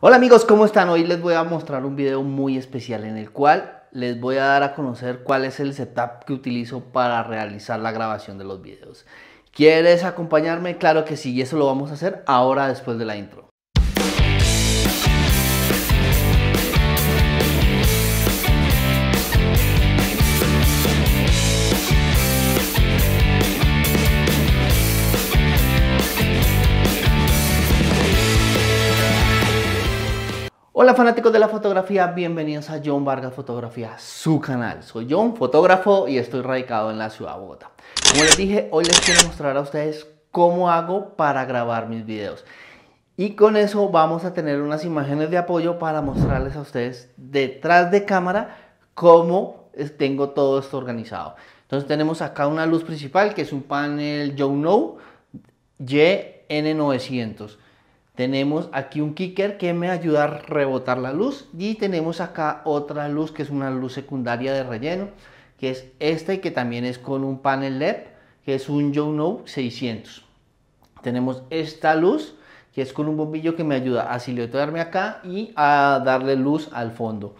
Hola amigos, ¿cómo están? Hoy les voy a mostrar un video muy especial en el cual les voy a dar a conocer cuál es el setup que utilizo para realizar la grabación de los videos. ¿Quieres acompañarme? Claro que sí, y eso lo vamos a hacer ahora después de la intro. Hola fanáticos de la fotografía, bienvenidos a John Vargas Fotografía, su canal. Soy John, fotógrafo y estoy radicado en la ciudad de Bogotá. Como les dije, hoy les quiero mostrar a ustedes cómo hago para grabar mis videos. Y con eso vamos a tener unas imágenes de apoyo para mostrarles a ustedes detrás de cámara cómo tengo todo esto organizado. Entonces tenemos acá una luz principal que es un panel John Know YN900. Tenemos aquí un kicker que me ayuda a rebotar la luz y tenemos acá otra luz que es una luz secundaria de relleno, que es esta y que también es con un panel LED, que es un Jono 600. Tenemos esta luz que es con un bombillo que me ayuda a siluetearme acá y a darle luz al fondo.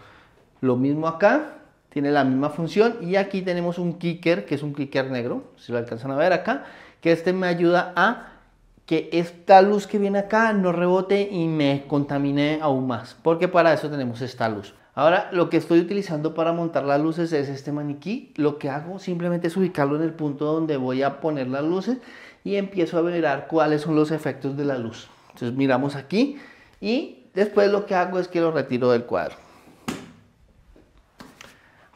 Lo mismo acá, tiene la misma función y aquí tenemos un kicker que es un kicker negro, si lo alcanzan a ver acá, que este me ayuda a que esta luz que viene acá no rebote y me contamine aún más, porque para eso tenemos esta luz. Ahora lo que estoy utilizando para montar las luces es este maniquí. Lo que hago simplemente es ubicarlo en el punto donde voy a poner las luces y empiezo a ver cuáles son los efectos de la luz. Entonces miramos aquí y después lo que hago es que lo retiro del cuadro.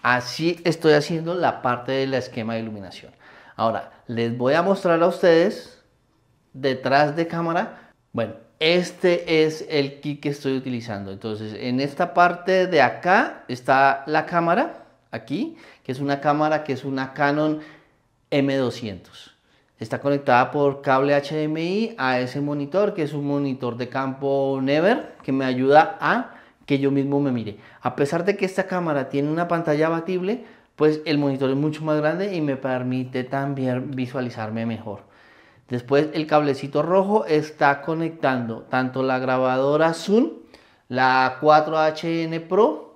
Así estoy haciendo la parte del esquema de iluminación. Ahora les voy a mostrar a ustedes detrás de cámara. Bueno, este es el kit que estoy utilizando. Entonces, en esta parte de acá está la cámara, aquí, que es una cámara que es una Canon M200. Está conectada por cable HDMI a ese monitor, que es un monitor de campo Never, que me ayuda a que yo mismo me mire. A pesar de que esta cámara tiene una pantalla abatible, pues el monitor es mucho más grande y me permite también visualizarme mejor. Después el cablecito rojo está conectando tanto la grabadora Zoom, la 4HN Pro,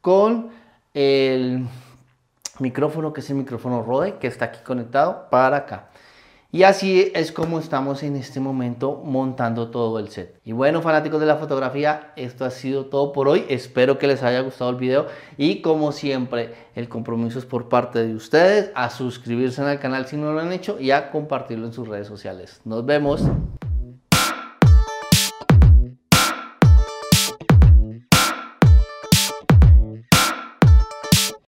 con el micrófono que es el micrófono Rode que está aquí conectado para acá. Y así es como estamos en este momento montando todo el set. Y bueno, fanáticos de la fotografía, esto ha sido todo por hoy. Espero que les haya gustado el video. Y como siempre, el compromiso es por parte de ustedes a suscribirse al canal si no lo han hecho y a compartirlo en sus redes sociales. Nos vemos.